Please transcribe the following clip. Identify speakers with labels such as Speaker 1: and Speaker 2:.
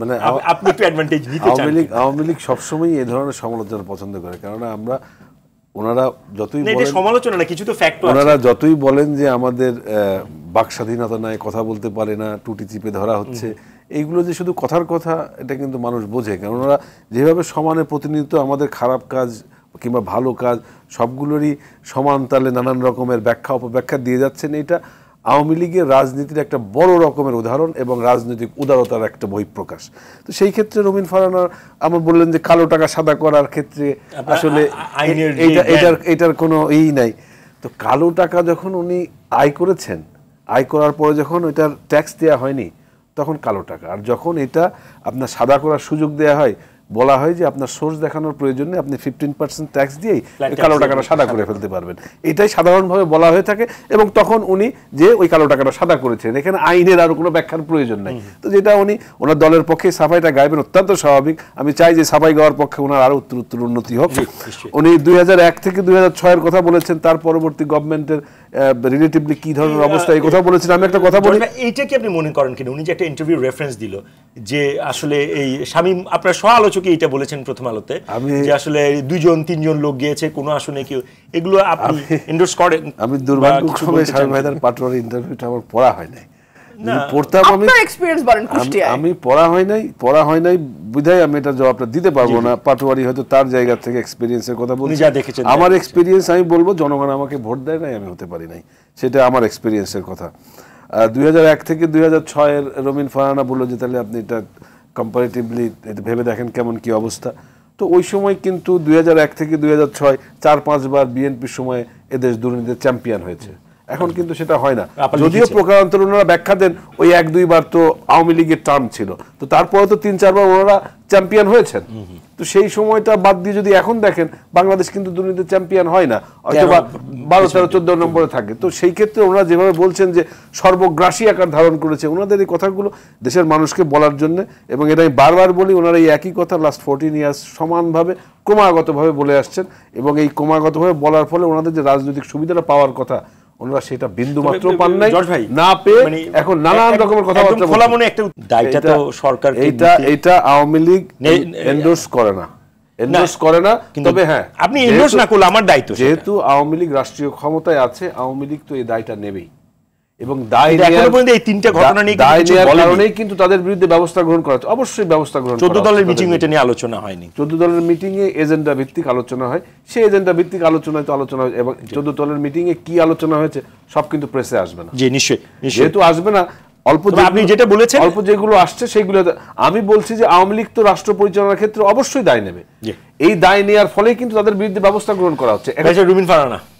Speaker 1: মানে আপনি একটু অ্যাডভান্টেজ নিতে আওয়ামী লীগ সবসময় এই ধরনের সমালোচনা পছন্দ করে কেননা আমরা ওনারা যতই সমালোচনা না কিছু তো ফ্যাক্ট ওনারা যতই বলেন যে আমাদের বাক স্বাধীনতা নাই কথা বলতে পারে না টুটি চিপে ধরা হচ্ছে এইগুলো যে শুধু কথার কথা এটা কিন্তু মানুষ বোঝে কারণ ওনারা যেভাবে সমানে প্রতিনিধিত্ব আমাদের খারাপ কাজ কিংবা ভালো কাজ সবগুলোরই সমান তালে নানান রকমের ব্যাখ্যা অপব্যাখ্যা দিয়ে যাচ্ছেন এটা আওয়ামী লীগের রাজনীতির একটা বড় রকমের উদাহরণ এবং রাজনৈতিক উদারতার একটা বহিঃপ্রকাশ তো সেই ক্ষেত্রে রবীন ফারানার আমার বললেন যে কালো টাকা সাদা করার ক্ষেত্রে আসলে এটার এটার কোনো ই নাই তো কালো টাকা যখন উনি আয় করেছেন আয় করার পরে যখন ওইটার ট্যাক্স দেওয়া হয়নি তখন কালো টাকা আর যখন এটা আপনার সাদা করার সুযোগ দেওয়া হয় বলা হয় যে আপনার সোর্স দেখানোর প্রয়োজনে আপনি ফিফটিন পার্সেন্ট ট্যাক্স দিয়েই কালো টাকাটা সাদা করে ফেলতে পারবেন এটাই সাধারণভাবে বলা হয়ে থাকে এবং তখন উনি যে ওই কালো টাকাটা সাদা করেছেন এখানে আইনের আর কোনো ব্যাখ্যার প্রয়োজন নাই তো যেটা উনি ওনার দলের পক্ষে সাফাইটা গাইবেন অত্যন্ত স্বাভাবিক আমি চাই যে সাফাই গাওয়ার পক্ষে ওনার আরও উত্তর উত্তর উন্নতি হোক উনি দুই থেকে দুই এর কথা বলেছেন তার পরবর্তী গভর্নমেন্টের রিলেটিভলি কি ধরনের অবস্থা এই কথা বলেছেন আমি একটা কথা বলি এইটা কি আপনি মনে করেন কিনা উনি যে একটা ইন্টারভিউ রেফারেন্স দিল যে আসলে এই শামীম আপনার সহ আলোচকই এটা বলেছেন প্রথম আলোতে যে আসলে দুইজন তিনজন লোক গিয়েছে কোনো আসনে কেউ এগুলো আপনি এন্ডোর্স করেন আমি দুর্ভাগ্যক্রমে শামীম ভাইদার পাটোয়ার ইন্টারভিউটা আমার পড়া হয় নাই পড়তাম আমি এক্সপেরিয়েন্স বলেন কুষ্টিয়ায় আমি পড়া হয় নাই পড়া হয় নাই বুঝাই আমি এটা জবাবটা দিতে পারবো না পাটোয়ারি হয়তো তার জায়গা থেকে এক্সপেরিয়েন্সের কথা বলছি যা দেখেছেন আমার এক্সপেরিয়েন্স আমি বলবো জনগণ আমাকে ভোট দেয় নাই আমি হতে পারি নাই সেটা আমার এক্সপেরিয়েন্সের কথা দুই থেকে দুই এর রমিন ফারানা বললো যে তাহলে আপনি এটা কম্পারেটিভলি এটা ভেবে দেখেন কেমন কি অবস্থা তো ওই সময় কিন্তু দুই থেকে দুই চার পাঁচবার বিএনপির সময়ে এদেশ দুর্নীতির চ্যাম্পিয়ন হয়েছে এখন কিন্তু সেটা হয় না যদিও প্রকারান্তর ওনারা ব্যাখ্যা দেন ওই এক দুইবার তো আওয়ামী লীগের টার্ম ছিল তো তারপরে তো তিন চারবার ওনারা চ্যাম্পিয়ন হয়েছেন তো সেই সময়টা বাদ দিয়ে যদি এখন দেখেন বাংলাদেশ কিন্তু দুর্নীতির চ্যাম্পিয়ন হয় না অথবা বারো তেরো চোদ্দ নম্বরে থাকে তো সেই ক্ষেত্রে ওনারা যেভাবে বলছেন যে সর্বগ্রাসী আকার ধারণ করেছে ওনাদের এই কথাগুলো দেশের মানুষকে বলার জন্য এবং এটা আমি বারবার বলি ওনারা এই একই কথা লাস্ট ফোরটিন ইয়ার্স সমানভাবে ক্রমাগতভাবে বলে আসছেন এবং এই ক্রমাগতভাবে বলার ফলে ওনাদের যে রাজনৈতিক সুবিধাটা পাওয়ার কথা ওনারা সেটা বিন্দু মাত্র পান নাই না পেয়ে মানে এখন নানান রকমের কথাবার্তা খোলা মনে একটা দায়টা তো সরকার এটা এটা আওয়ামী লীগ এন্ডোর্স করে না এন্ডোর্স করে না তবে হ্যাঁ আপনি এন্ডোর্স না করলে আমার দায়িত্ব যেহেতু আওয়ামী লীগ রাষ্ট্রীয় ক্ষমতায় আছে আওয়ামী লীগ তো এই দায়টা নেবেই এবং দায় এখনো পর্যন্ত এই তিনটা ঘটনা নিয়ে দায় নেওয়ার কারণেই কিন্তু তাদের বিরুদ্ধে ব্যবস্থা গ্রহণ করা অবশ্যই ব্যবস্থা গ্রহণ চোদ্দ দলের মিটিং এটা নিয়ে আলোচনা হয়নি চোদ্দ দলের মিটিং এ এজেন্ডা ভিত্তিক আলোচনা হয় সে এজেন্ডা ভিত্তিক আলোচনায় তো আলোচনা হয়েছে এবং চোদ্দ দলের মিটিং এ কি আলোচনা হয়েছে সব কিন্তু প্রেসে আসবে না জি নিশ্চয়ই যেহেতু আসবে না অল্প আপনি যেটা বলেছেন অল্প যেগুলো আসছে সেগুলো আমি বলছি যে আওয়ামী লীগ তো রাষ্ট্র পরিচালনার ক্ষেত্রে অবশ্যই দায় নেবে এই দায় নেওয়ার ফলে কিন্তু তাদের বিরুদ্ধে ব্যবস্থা গ্রহণ করা হচ্ছে রুবিন ফারানা